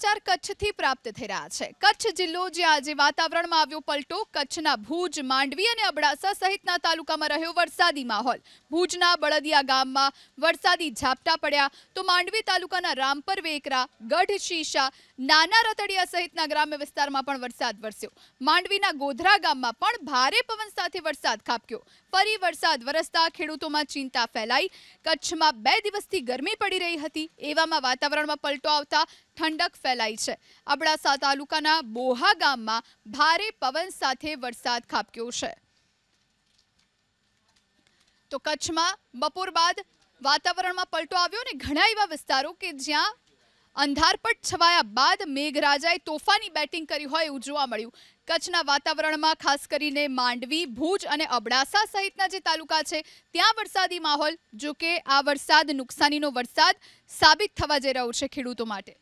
સમાચાર કચ્છથી પ્રાપ્ત થઈ રહ્યા છે કચ્છ જિલ્લો જે આજે વાતાવરણમાં આવ્યો પલટો કચ્છના ભુજ માંડવી અને અબડાસા સહિતના તાલુકામાં રહ્યો વરસાદી માહોલ ભુજના બળદિયા ગામમાં વરસાદી ઝાપટા પડ્યા તો માંડવી તાલુકાના રામપર વેકરા ગઢ શીશા નાના રતડિયા સહિતના ગ્રામ્ય વિસ્તારમાં પણ વરસાદ વરસ્યો માંડવીના ગોધરા ગામમાં પણ ભારે પવન સાથે વરસાદ ખાબક્યો ફરી વરસાદ વરસતા ખેડૂતોમાં ચિંતા ફેલાઈ કચ્છમાં બે દિવસથી ગરમી પડી રહી હતી એવામાં વાતાવરણમાં પલટો આવતા ઠંડક ફેલાઈ છે અબડાસા તાલુકાના બોહા ગામમાં ભારે પવન સાથે વરસાદ ખાબક્યો છે તો કચ્છમાં બપોર બાદ વાતાવરણમાં પલટો આવ્યો ને ઘણા એવા વિસ્તારો કે જ્યાં અંધારપટ છવાયા બાદ મેઘરાજાએ તોફાની બેટિંગ કરી હોય એવું જોવા મળ્યું કચ્છના વાતાવરણમાં ખાસ કરીને માંડવી ભુજ અને અબડાસા સહિતના જે તાલુકા છે ત્યાં વરસાદી માહોલ જો કે આ વરસાદ નુકસાનીનો વરસાદ સાબિત થવા જઈ રહ્યો છે ખેડૂતો માટે